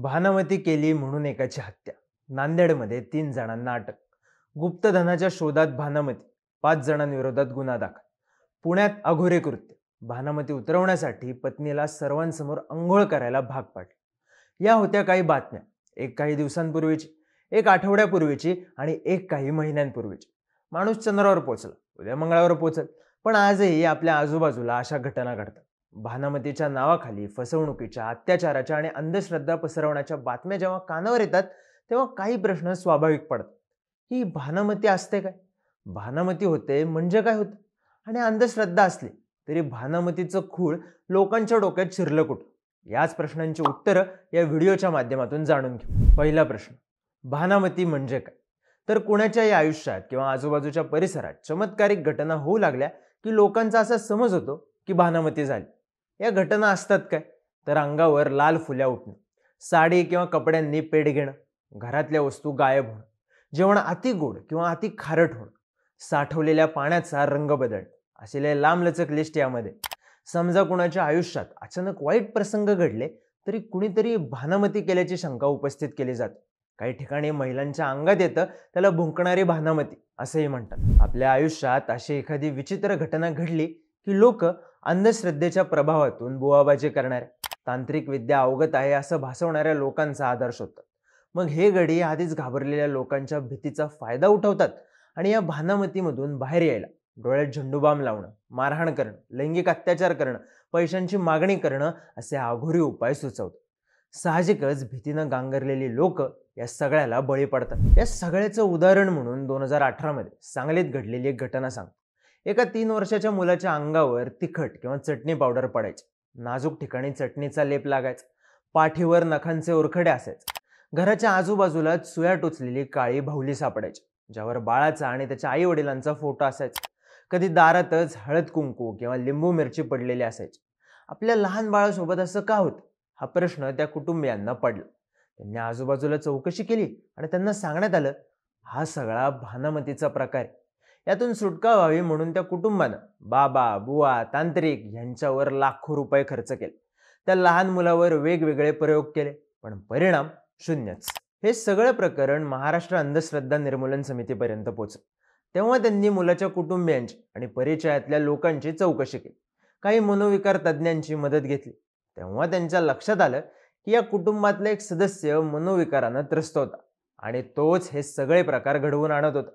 भानवती केली म्हणून एकाची हत्या नांदेडमध्ये तीन जणांना अटक गुप्तधनाच्या शोधात भानमती पाच जणांविरोधात गुन्हा दाखल पुण्यात अघोरे कृत्य भानमती उतरवण्यासाठी पत्नीला सर्वांसमोर अंघोळ करायला भाग पाडले या होत्या काही बातम्या एक काही दिवसांपूर्वीची एक आठवड्यापूर्वीची आणि एक काही महिन्यांपूर्वीची माणूस चंद्रावर पोचला उद्या मंगळावर पोचल पण आजही आपल्या आजूबाजूला अशा घटना घडतात भानामतीच्या नावाखाली फसवणुकीच्या अत्याचाराच्या आणि अंधश्रद्धा पसरवण्याच्या बातम्या जेव्हा कानावर येतात तेव्हा काही प्रश्न स्वाभाविक पडतात ही भानामती असते काय भानामती होते म्हणजे काय होतं आणि अंधश्रद्धा असली तरी भानामतीचं खूळ लोकांच्या डोक्यात शिरलं कुठं याच प्रश्नांची उत्तरं या व्हिडिओच्या माध्यमातून जाणून घेऊ पहिला प्रश्न भानामती म्हणजे काय तर कुणाच्याही आयुष्यात किंवा आजूबाजूच्या परिसरात चमत्कारिक घटना होऊ लागल्या की लोकांचा असा समज होतो की भानामती झाली या घटना असतात काय तर अंगावर लाल फुल्या उठणं साडी किंवा कपड्यांनी पेट घेणं घरातल्या वस्तू गायब होणं जेवण अति गोड किंवा अति खारट होणं साठवलेल्या पाण्याचा रंग असे लांब लांबलचक लिस्ट यामध्ये समजा कुणाच्या आयुष्यात अचानक वाईट प्रसंग घडले तरी कुणीतरी भानामती केल्याची शंका उपस्थित केली जाते काही ठिकाणी महिलांच्या अंगात येतं त्याला भुंकणारी भानामती असंही म्हणतात आपल्या आयुष्यात अशी एखादी विचित्र घटना घडली की लोक अंधश्रद्धेच्या प्रभावातून बुवाबाजी करणाऱ्या तांत्रिक विद्या अवगत आहे असं भासवणाऱ्या लोकांचा आदर्श होता मग हे गडी आधीच घाबरलेल्या लोकांच्या भीतीचा फायदा उठवतात आणि या भानामतीमधून बाहेर यायला डोळ्यात झेंडूबाम लावणं मारहाण करणं लैंगिक अत्याचार करणं पैशांची मागणी करणं असे आघोरी उपाय सुचवतात साहजिकच भीतीनं गांगरलेली लोक या सगळ्याला बळी पडतात या सगळ्याचं उदाहरण म्हणून दोन हजार अठरामध्ये सांगलीत घडलेली एक घटना सांग एका तीन वर्षाच्या मुलाच्या अंगावर तिखट किंवा चटणी पावडर पडायची नाजूक ठिकाणी चटणीचा लेप लागायचा पाठीवर नखांचे ओरखडे असायचे घराच्या आजूबाजूला चुया टोचलेली काळी भाऊली सापडायची ज्यावर बाळाचा आणि त्याच्या आई वडिलांचा फोटो असायचा कधी दारातच हळद कुंकू किंवा लिंबू मिरची पडलेली असायची आपल्या लहान बाळासोबत असं का होत हा प्रश्न त्या कुटुंबियांना पडला त्यांनी आजूबाजूला चौकशी केली आणि त्यांना सांगण्यात आलं हा सगळा भानामतीचा प्रकार आहे यातून सुटका व्हावी म्हणून त्या कुटुंबानं बाबा बुवा तांत्रिक यांच्यावर लाखो रुपये खर्च केले त्या लहान मुलावर वेगवेगळे प्रयोग केले पण परिणाम शून्यच हे सगळं प्रकरण महाराष्ट्र अंधश्रद्धा निर्मूलन समितीपर्यंत पोहोचलं तेव्हा त्यांनी मुलाच्या कुटुंबियांची आणि परिचयातल्या लोकांची चौकशी केली काही मनोविकार तज्ज्ञांची मदत घेतली तेव्हा त्यांच्या लक्षात आलं की या कुटुंबातला एक सदस्य मनोविकारानं त्रस्त होता आणि तोच हे सगळे प्रकार घडवून आणत होता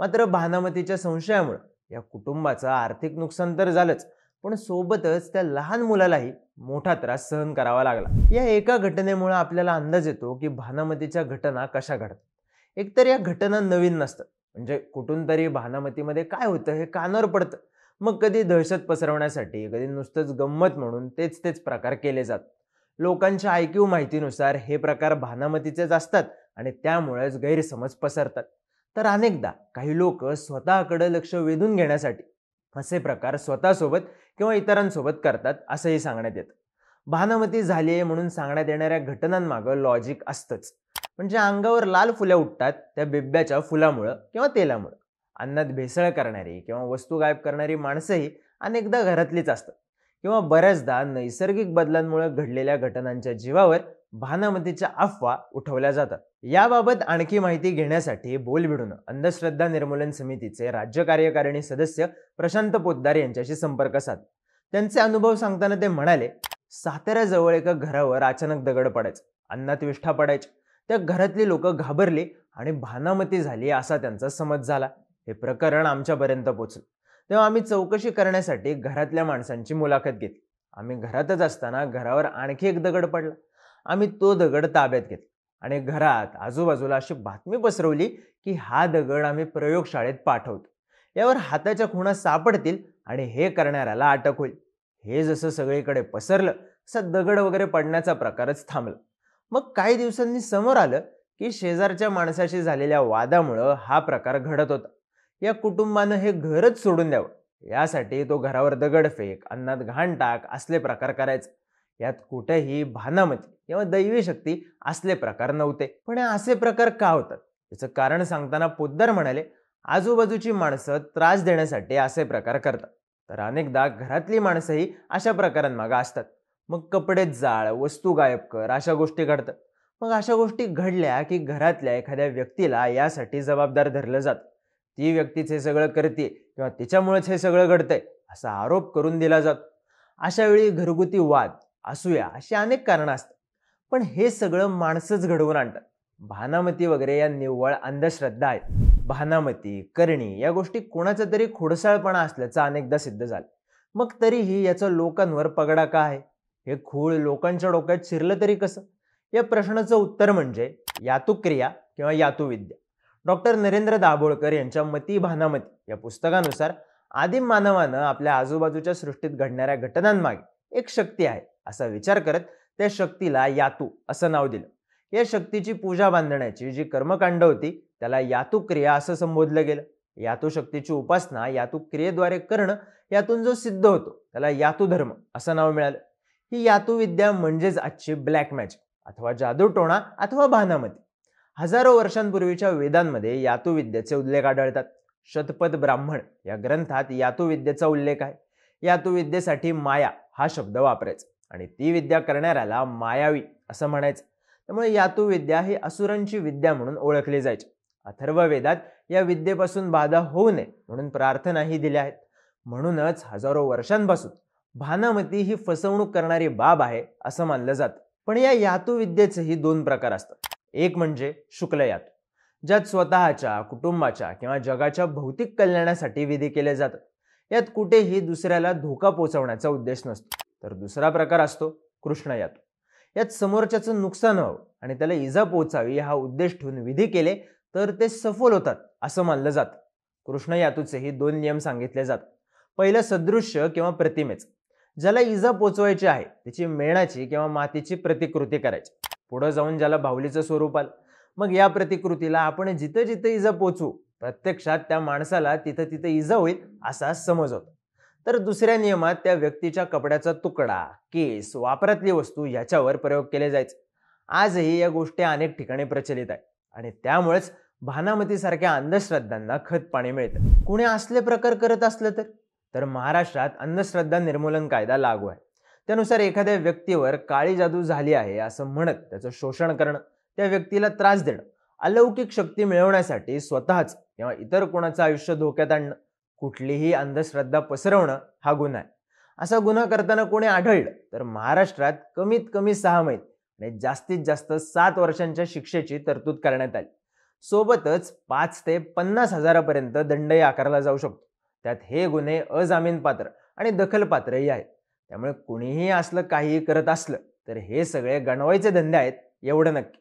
मात्र भानामतीच्या संशयामुळं या कुटुंबाचं आर्थिक नुकसान तर झालंच पण सोबतच त्या लहान मुलालाही मोठा त्रास सहन करावा लागला या एका घटनेमुळे आपल्याला अंदाज येतो की भानामतीच्या घटना कशा घडतात एकतर या घटना नवीन नसतात म्हणजे कुठून तरी भानामतीमध्ये काय होतं हे कानावर पडतं मग कधी दहशत पसरवण्यासाठी कधी नुसतंच गंमत म्हणून तेच तेच प्रकार केले जात लोकांच्या आयक्यू माहितीनुसार हे प्रकार भानामतीचेच असतात आणि त्यामुळेच गैरसमज पसरतात तर अनेकदा काही लोक स्वतःकडे लक्ष वेधून घेण्यासाठी असे प्रकार स्वतःसोबत किंवा इतरांसोबत करतात असंही सांगण्यात येतं भानमती झाली आहे म्हणून सांगण्यात येणाऱ्या घटनांमागं लॉजिक असतंच म्हणजे अंगावर लाल फुल्या उठतात त्या बिब्याच्या फुलामुळं किंवा तेलामुळं अन्नात भेसळ करणारी किंवा वस्तू गायब करणारी माणसंही अनेकदा घरातलीच असतात किंवा बऱ्याचदा नैसर्गिक बदलांमुळे घडलेल्या घटनांच्या जीवावर भानामतीच्या अफवा उठवल्या जातात याबाबत आणखी माहिती घेण्यासाठी बोलबिडून अंधश्रद्धा निर्मूलन समितीचे राज्य कार्यकारिणी सदस्य प्रशांत पोद्दार यांच्याशी संपर्क साध त्यांचे अनुभव सांगताना ते म्हणाले साताऱ्याजवळ एका घरावर अचानक दगड पडायचं अन्नात विष्ठा पडायची त्या घरातली लोक घाबरली आणि भानामती झाली असा त्यांचा समज झाला हे प्रकरण आमच्यापर्यंत पोचलं तेव्हा आम्ही चौकशी करण्यासाठी घरातल्या माणसांची मुलाखत घेतली आम्ही घरातच असताना घरावर आणखी एक दगड पडला आम्ही तो दगड ताब्यात घेतला आणि घरात आजूबाजूला अशी बातमी पसरवली की हा दगड आम्ही प्रयोगशाळेत पाठवतो यावर हाताच्या खुणा सापडतील आणि हे करणाऱ्याला अटक होईल हे जसं सगळीकडे पसरलं तसं दगड वगैरे पडण्याचा प्रकारच थांबला मग काही दिवसांनी समोर आलं की शेजारच्या माणसाशी झालेल्या वादामुळं हा प्रकार घडत होता या कुटुंबानं हे घरच सोडून द्यावं यासाठी तो घरावर दगड फेक अन्नात घाण टाक असले प्रकार करायचे यात कुठेही भानामती किंवा दैवी शक्ती असले प्रकार नव्हते पण असे प्रकार का होतात याचं कारण सांगताना पोद्दार म्हणाले आजूबाजूची माणसं त्रास देण्यासाठी असे प्रकार करतात तर अनेकदा घरातली माणसंही अशा प्रकारांमागं असतात मग कपडे जाळ वस्तू गायब कर अशा गोष्टी घडतात मग अशा गोष्टी घडल्या की घरातल्या एखाद्या व्यक्तीला यासाठी जबाबदार धरलं जात ती व्यक्तीच हे सगळं करते किंवा तिच्यामुळेच हे सगळं घडतंय असा आरोप करून दिला जातो अशा वेळी घरगुती वाद असूया अशी अनेक कारणं असतात पण हे सगळं माणसंच घडवून आणतात भानामती वगैरे या निव्वळ अंधश्रद्धा आहेत भानामती करणी या गोष्टी कोणाचा तरी खोडसाळपणा असल्याचं अनेकदा सिद्ध झालं मग तरीही याचा लोकांवर पगडा का आहे हे खूळ लोकांच्या डोक्यात शिरलं तरी कसं या प्रश्नाचं उत्तर म्हणजे यातुक्रिया किंवा यातुविद्या डॉक्टर नरेंद्र दाभोळकर यांच्या मती भानामती या पुस्तकानुसार आदिम मानवानं आपल्या आजूबाजूच्या सृष्टीत घडणाऱ्या घटनांमागे एक शक्ती आहे असा विचार करत त्या शक्तीला यातू असं नाव दिलं या शक्तीची पूजा बांधण्याची जी कर्मकांड होती त्याला यातू क्रिया असं संबोधलं गेलं यातू शक्तीची उपासना यातू क्रियेद्वारे करणं यातून जो सिद्ध होतो त्याला यातू धर्म असं नाव मिळालं ही यातू विद्या म्हणजेच आजची ब्लॅक मॅजिक अथवा जादूटोणा अथवा भानामती हजारो वर्षांपूर्वीच्या वेदांमध्ये यातू विद्येचे उल्लेख आढळतात शतपथ ब्राह्मण या ग्रंथात यातू विद्येचा उल्लेख आहे यातू विद्येसाठी माया हा शब्द वापरायचा आणि ती विद्या करणाऱ्याला मायावी असं म्हणायचं त्यामुळे यातू विद्या ही असुरांची विद्या म्हणून ओळखली जायची अथर्व वेदात या विद्येपासून बाधा होऊ नये म्हणून प्रार्थनाही दिल्या आहेत म्हणूनच हजारो वर्षांपासून भानामती ही फसवणूक करणारी बाब आहे असं मानलं जातं पण या यातू विद्येचेही दोन प्रकार असतात एक म्हणजे शुक्ल यातू ज्यात स्वतःच्या कुटुंबाच्या किंवा जगाच्या भौतिक कल्याणासाठी विधी केले जातात यात कुठेही दुसऱ्याला धोका पोचवण्याचा उद्देश नसतो तर दुसरा प्रकार असतो कृष्ण यात यात समोरच्याचं नुकसान व्हावं आणि त्याला इजा पोचावी हा उद्देश ठेवून विधी केले तर ते सफल होतात असं मानलं जातं कृष्ण यातूचे हे दोन नियम सांगितले जातात पहिलं सदृश्य किंवा प्रतिमेच ज्याला इजा पोचवायची आहे त्याची मेणाची किंवा मातीची प्रतिकृती करायची पुढं जाऊन ज्याला भावलीचं स्वरूप आलं मग या प्रतिकृतीला आपण जिथं जिथं इजा पोचू प्रत्यक्षात त्या माणसाला तिथं तिथं इजा होईल असा समज होता तर दुसऱ्या नियमात त्या व्यक्तीच्या कपड्याचा तुकडा केस वापरातली वस्तू याच्यावर प्रयोग केले जायचे आजही या गोष्टी अनेक ठिकाणी प्रचलित आहेत आणि त्यामुळेच भानामतीसारख्या अंधश्रद्धांना खत पाणी मिळतं कुणी असले प्रकार करत असलं तर तर महाराष्ट्रात अंधश्रद्धा निर्मूलन कायदा लागू आहे त्यानुसार एखाद्या व्यक्तीवर काळी जादू झाली आहे असं म्हणत त्याचं शोषण करणं त्या व्यक्तीला त्रास देणं अलौकिक शक्ती मिळवण्यासाठी स्वतःच किंवा इतर कोणाचं आयुष्य धोक्यात आणणं कुठलीही अंधश्रद्धा पसरवणं हा गुन्हा आहे असा गुन्हा करताना कोणी आढळलं तर महाराष्ट्रात कमीत कमी सहा महिने आणि जास्तीत जास्त सात वर्षांच्या शिक्षेची तरतूद करण्यात आली सोबतच पाच ते पन्नास हजारापर्यंत दंडही आकारला जाऊ शकतो त्यात हे गुन्हे अजामीन पात्र आणि दखलपात्रही आहेत त्यामुळे कुणीही असलं काहीही करत असलं तर हे सगळे गणवायचे धंदे आहेत एवढं नक्की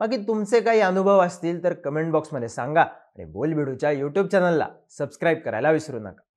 बाकी तुमचे काही अनुभव असतील तर कमेंट बॉक्समध्ये सांगा आणि बोलबिडूच्या यूट्यूब चॅनलला सबस्क्राईब करायला विसरू नका